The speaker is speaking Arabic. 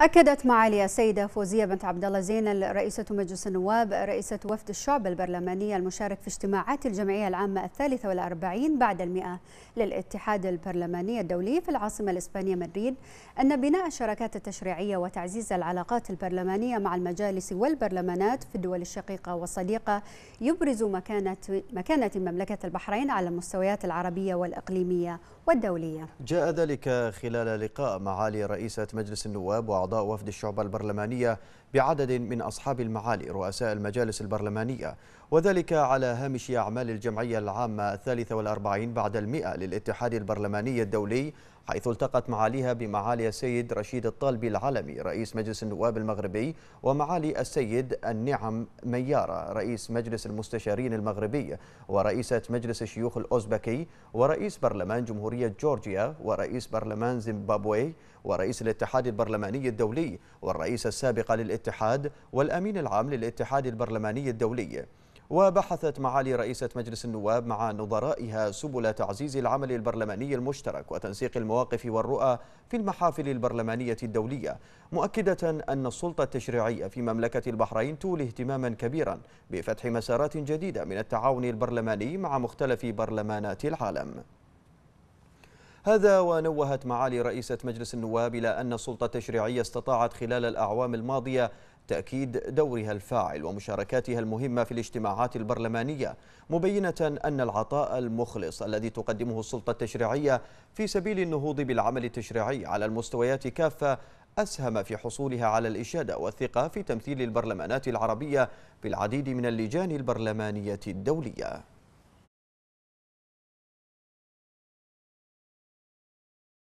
أكدت معالي السيدة فوزية بنت عبد الله زين رئيسة مجلس النواب رئيسة وفد الشعب البرلماني المشارك في اجتماعات الجمعية العامة الثالثة والأربعين بعد المئة للاتحاد البرلماني الدولي في العاصمة الإسبانية مدريد أن بناء الشراكات التشريعية وتعزيز العلاقات البرلمانية مع المجالس والبرلمانات في الدول الشقيقة والصديقة يبرز مكانة, مكانة مملكة البحرين على المستويات العربية والإقليمية والدولية جاء ذلك خلال لقاء معالي رئيسة مجلس النواب أعضاء وفد الشعب البرلمانية بعدد من أصحاب المعالي رؤساء المجالس البرلمانية وذلك على هامش أعمال الجمعية العامة الثالثة والأربعين بعد المئة للاتحاد البرلماني الدولي حيث التقت معاليها بمعالي السيد رشيد الطالبي العالمي رئيس مجلس النواب المغربي ومعالي السيد النعم ميارة رئيس مجلس المستشارين المغربي ورئيسة مجلس الشيوخ الأوزبكي ورئيس برلمان جمهورية جورجيا ورئيس برلمان زيمبابوي ورئيس الاتحاد البرلماني الدولي والرئيسة السابقة للاتحاد والأمين العام للاتحاد البرلماني الدولي وبحثت معالي رئيسة مجلس النواب مع نظرائها سبل تعزيز العمل البرلماني المشترك وتنسيق المواقف والرؤى في المحافل البرلمانية الدولية مؤكدة أن السلطة التشريعية في مملكة البحرين تولي اهتماما كبيرا بفتح مسارات جديدة من التعاون البرلماني مع مختلف برلمانات العالم هذا ونوهت معالي رئيسة مجلس النواب إلى أن السلطة التشريعية استطاعت خلال الأعوام الماضية تأكيد دورها الفاعل ومشاركاتها المهمة في الاجتماعات البرلمانية مبينة أن العطاء المخلص الذي تقدمه السلطة التشريعية في سبيل النهوض بالعمل التشريعي على المستويات كافة أسهم في حصولها على الإشادة والثقة في تمثيل البرلمانات العربية في العديد من اللجان البرلمانية الدولية